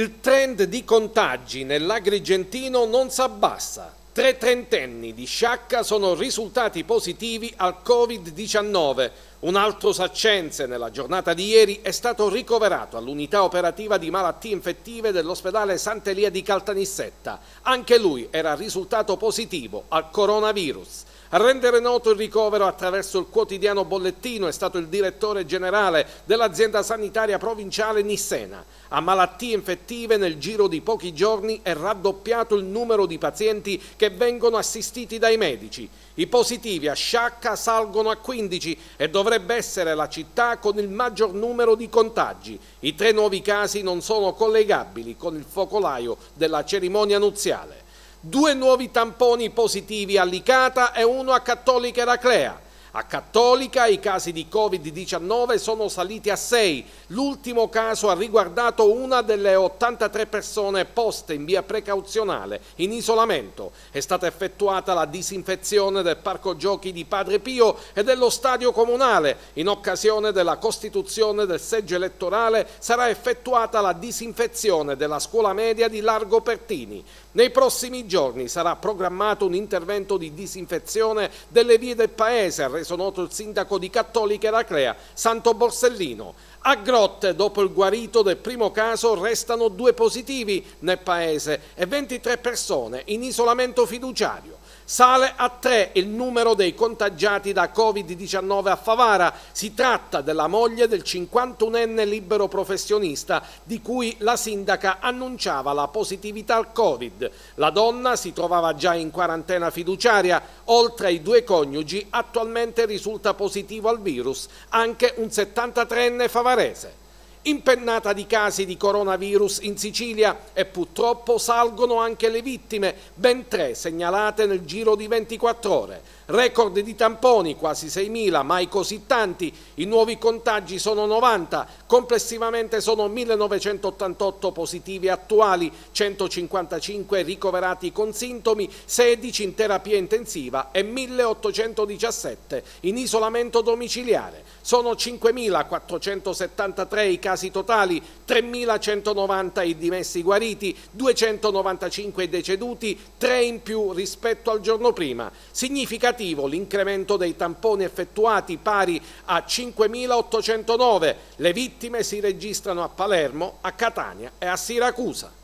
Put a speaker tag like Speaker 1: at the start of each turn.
Speaker 1: Il trend di contagi nell'Agrigentino non si abbassa. Tre trentenni di Sciacca sono risultati positivi al Covid-19. Un altro saccense nella giornata di ieri è stato ricoverato all'unità operativa di malattie infettive dell'ospedale Sant'Elia di Caltanissetta. Anche lui era risultato positivo al coronavirus. A rendere noto il ricovero attraverso il quotidiano bollettino è stato il direttore generale dell'azienda sanitaria provinciale Nissena. A malattie infettive nel giro di pochi giorni è raddoppiato il numero di pazienti che vengono assistiti dai medici. I positivi a Sciacca salgono a 15 e dovrebbero dovrebbe essere la città con il maggior numero di contagi. I tre nuovi casi non sono collegabili con il focolaio della cerimonia nuziale. Due nuovi tamponi positivi a Licata e uno a Cattolica Eraclea. A Cattolica i casi di Covid-19 sono saliti a 6. L'ultimo caso ha riguardato una delle 83 persone poste in via precauzionale in isolamento. È stata effettuata la disinfezione del parco giochi di Padre Pio e dello stadio comunale. In occasione della costituzione del seggio elettorale sarà effettuata la disinfezione della scuola media di Largo Pertini. Nei prossimi giorni sarà programmato un intervento di disinfezione delle vie del paese, ha reso noto il sindaco di Cattolica Eraclea, Santo Borsellino. A Grotte, dopo il guarito del primo caso, restano due positivi nel paese e 23 persone in isolamento fiduciario. Sale a tre il numero dei contagiati da Covid-19 a Favara. Si tratta della moglie del 51enne libero professionista di cui la sindaca annunciava la positività al Covid. La donna si trovava già in quarantena fiduciaria. Oltre ai due coniugi attualmente risulta positivo al virus anche un 73enne favarese. Impennata di casi di coronavirus in Sicilia e purtroppo salgono anche le vittime, ben tre segnalate nel giro di 24 ore. Record di tamponi, quasi 6.000, mai così tanti. I nuovi contagi sono 90, complessivamente sono 1.988 positivi attuali, 155 ricoverati con sintomi, 16 in terapia intensiva e 1.817 in isolamento domiciliare. Sono 5.473 i casi casi totali, 3.190 i dimessi guariti, 295 i deceduti, 3 in più rispetto al giorno prima. Significativo l'incremento dei tamponi effettuati pari a 5.809. Le vittime si registrano a Palermo, a Catania e a Siracusa.